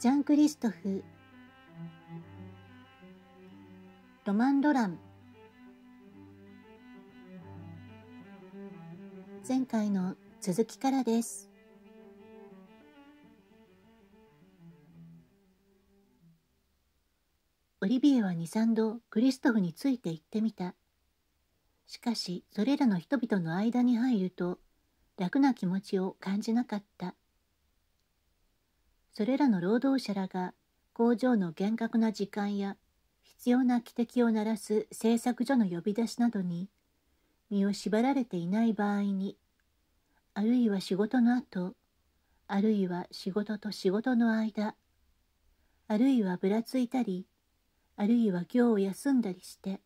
ジャン・クリストフロマン・ロラン前回の続きからですオリビエは23度クリストフについて行ってみたしかしそれらの人々の間に入ると楽な気持ちを感じなかったそれらの労働者らが工場の厳格な時間や必要な汽笛を鳴らす製作所の呼び出しなどに身を縛られていない場合にあるいは仕事の後あるいは仕事と仕事の間あるいはぶらついたりあるいは行を休んだりして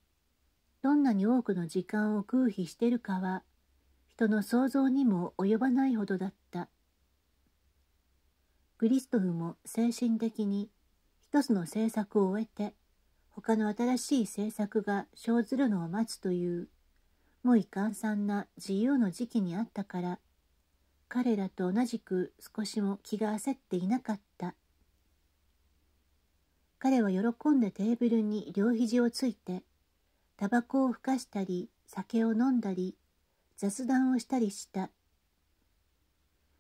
どんなに多くの時間を空費してるかは人の想像にも及ばないほどだったクリストフも精神的に一つの政策を終えて他の新しい政策が生ずるのを待つというもういかんさんな自由の時期にあったから彼らと同じく少しも気が焦っていなかった彼は喜んでテーブルに両肘をついてタバコをふかしたり酒を飲んだり雑談をしたりした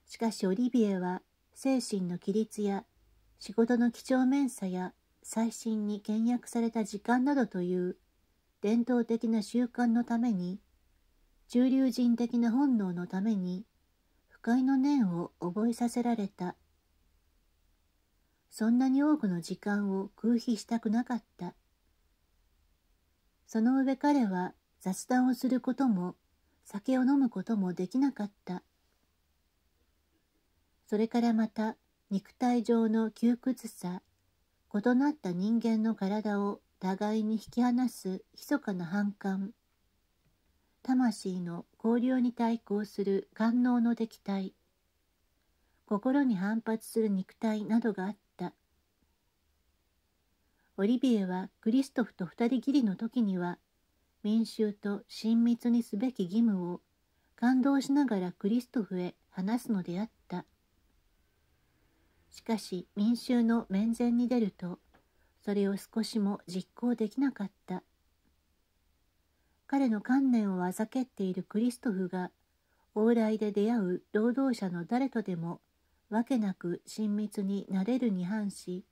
しかしオリビエは精神の規律や仕事の几帳面さや最新に倹約された時間などという伝統的な習慣のために中流人的な本能のために不快の念を覚えさせられたそんなに多くの時間を空費したくなかったその上彼は雑談をすることも酒を飲むこともできなかったそれからまた肉体上の窮屈さ異なった人間の体を互いに引き離す密かな反感魂の交流に対抗する官能の敵対心に反発する肉体などがあったオリビエはクリストフと二人きりの時には民衆と親密にすべき義務を感動しながらクリストフへ話すのであったしかし民衆の面前に出るとそれを少しも実行できなかった彼の観念をあざけっているクリストフが往来で出会う労働者の誰とでもわけなく親密になれるに反し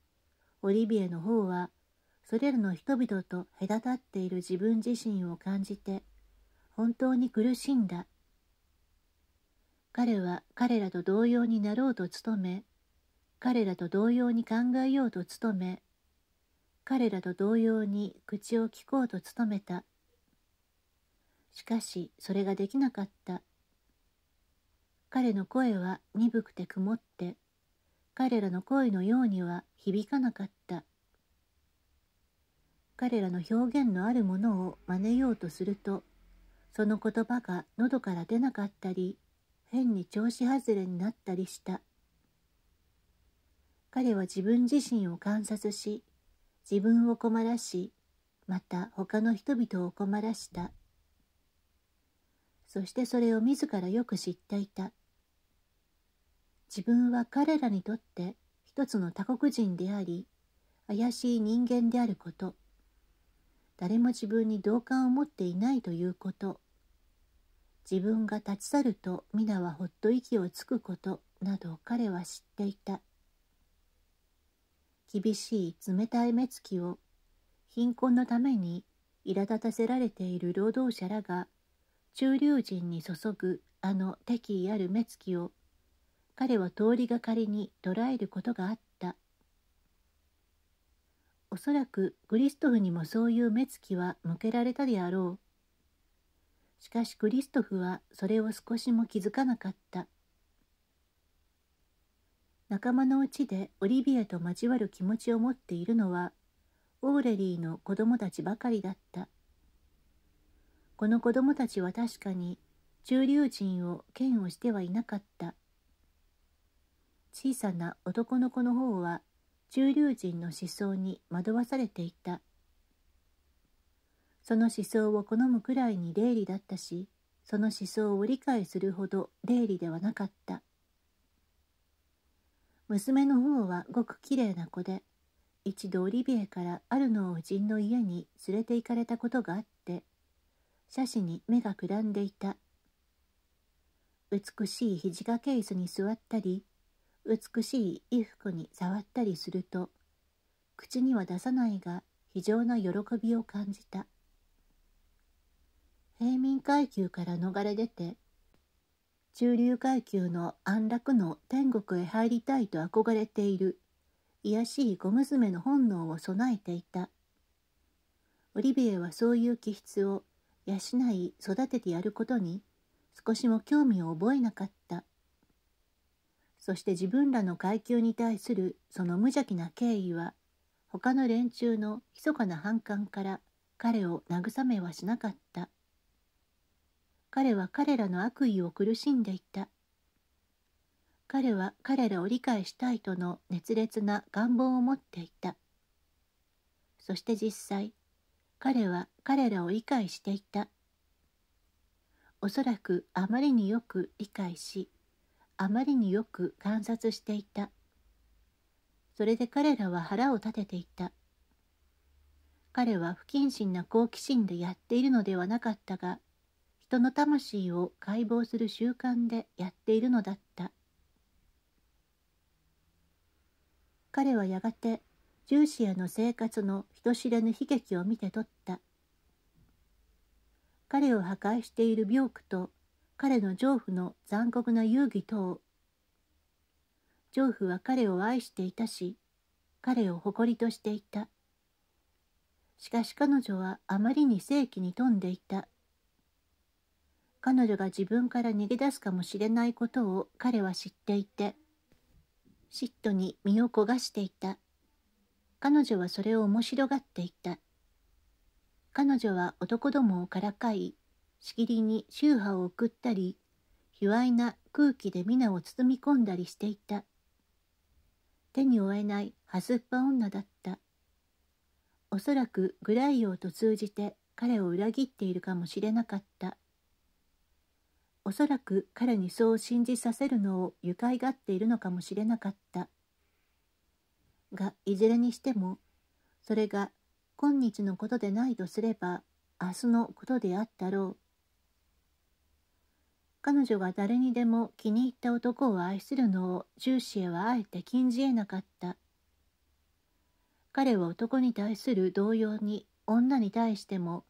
オリビエの方はそれらの人々と隔たっている自分自身を感じて本当に苦しんだ彼は彼らと同様になろうと努め彼らと同様に考えようと努め彼らと同様に口を聞こうと努めたしかしそれができなかった彼の声は鈍くて曇って彼らの声のようには響かなかった彼らの表現のあるものを真似ようとするとその言葉が喉から出なかったり変に調子外れになったりした彼は自分自身を観察し自分を困らしまた他の人々を困らしたそしてそれを自らよく知っていた自分は彼らにとって一つの他国人であり怪しい人間であること誰も自分に同感を持っていないということ自分が立ち去ると皆はほっと息をつくことなど彼は知っていた厳しい冷たい目つきを貧困のために苛立たせられている労働者らが中流人に注ぐあの敵意ある目つきを彼は通りがかりに捉えることがあったおそらくグリストフにもそういう目つきは向けられたであろうしかしクリストフはそれを少しも気づかなかった仲間のうちでオリビエと交わる気持ちを持っているのはオーレリーの子供たちばかりだったこの子供たちは確かに中流人を嫌悪してはいなかった小さな男の子の方は中流人の思想に惑わされていたその思想を好むくらいに霊理だったしその思想を理解するほど霊理ではなかった娘の方はごくきれいな子で一度オリビエからあるの夫人の家に連れて行かれたことがあって写真に目がくらんでいた美しい肘掛け椅子に座ったり美しい衣服に触ったりすると口には出さないが非常な喜びを感じた平民階級から逃れ出て中流階級の安楽の天国へ入りたいと憧れている卑しい小娘の本能を備えていたオリビエはそういう気質を養い育ててやることに少しも興味を覚えなかったそして自分らの階級に対するその無邪気な敬意は他の連中の密かな反感から彼を慰めはしなかった彼は彼らの悪意を苦しんでいた彼は彼らを理解したいとの熱烈な願望を持っていたそして実際彼は彼らを理解していたおそらくあまりによく理解しあまりによく観察していたそれで彼らは腹を立てていた彼は不謹慎な好奇心でやっているのではなかったが人の魂を解剖する習慣でやっているのだった彼はやがてジューシアの生活の人知れぬ悲劇を見て取った彼を破壊している病苦と彼の丈夫の残酷な遊戯等丈夫は彼を愛していたし彼を誇りとしていたしかし彼女はあまりに正気に富んでいた彼女が自分から逃げ出すかもしれないことを彼は知っていて嫉妬に身を焦がしていた彼女はそれを面白がっていた彼女は男どもをからかいしきりに宗派を送ったり卑猥な空気で皆を包み込んだりしていた手に負えないはずっぱ女だったおそらくグライオーと通じて彼を裏切っているかもしれなかったおそらく彼にそう信じさせるのを愉快がっているのかもしれなかったがいずれにしてもそれが今日のことでないとすれば明日のことであったろう彼女が誰にでも気に入った男を愛するのをジューシエはあえて禁じえなかった彼は男に対する同様に女に対しても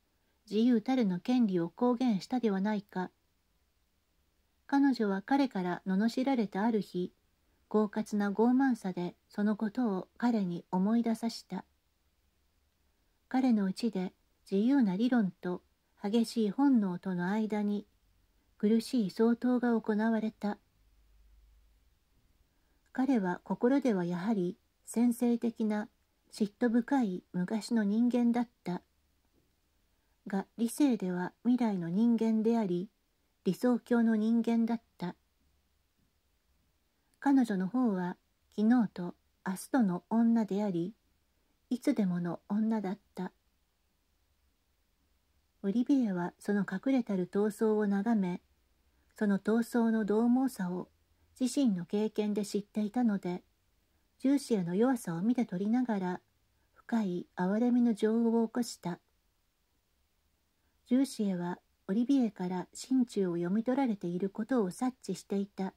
自由たるの権利を公言したではないか彼女は彼から罵られたある日狡猾な傲慢さでそのことを彼に思い出さした彼のうちで自由な理論と激しい本能との間に苦しい相当が行われた彼は心ではやはり先制的な嫉妬深い昔の人間だったが理性では未来の人間であり理想郷の人間だった彼女の方は昨日と明日との女でありいつでもの女だったオリビエはその隠れたる闘争を眺めその闘争の獰猛さを自身の経験で知っていたので重視への弱さを見て取りながら深い憐れみの情を起こした重視へはオリビエから心中を読み取られていることを察知していた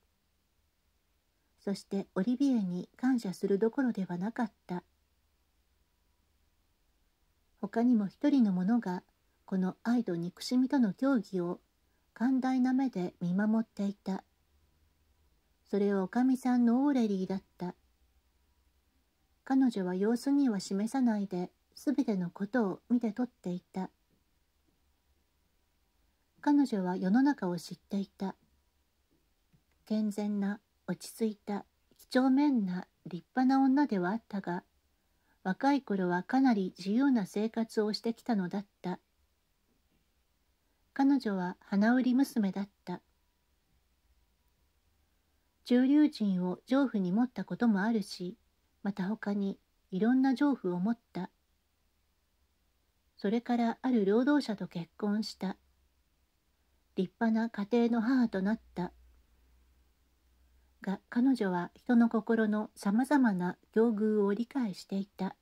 そしてオリビエに感謝するどころではなかった他にも一人の者がこの愛と憎しみとの協議を寛大な目で見守っていたそれはおかみさんのオーレリーだった彼女は様子には示さないで全てのことを見て取っていた彼女は世の中を知っていた健全な落ち着いた几帳面な立派な女ではあったが若い頃はかなり自由な生活をしてきたのだった彼女は花売り娘だった中流人を丈夫に持ったこともあるしまた他にいろんな丈夫を持ったそれからある労働者と結婚した立派な家庭の母となったが彼女は人の心のさまざまな境遇を理解していた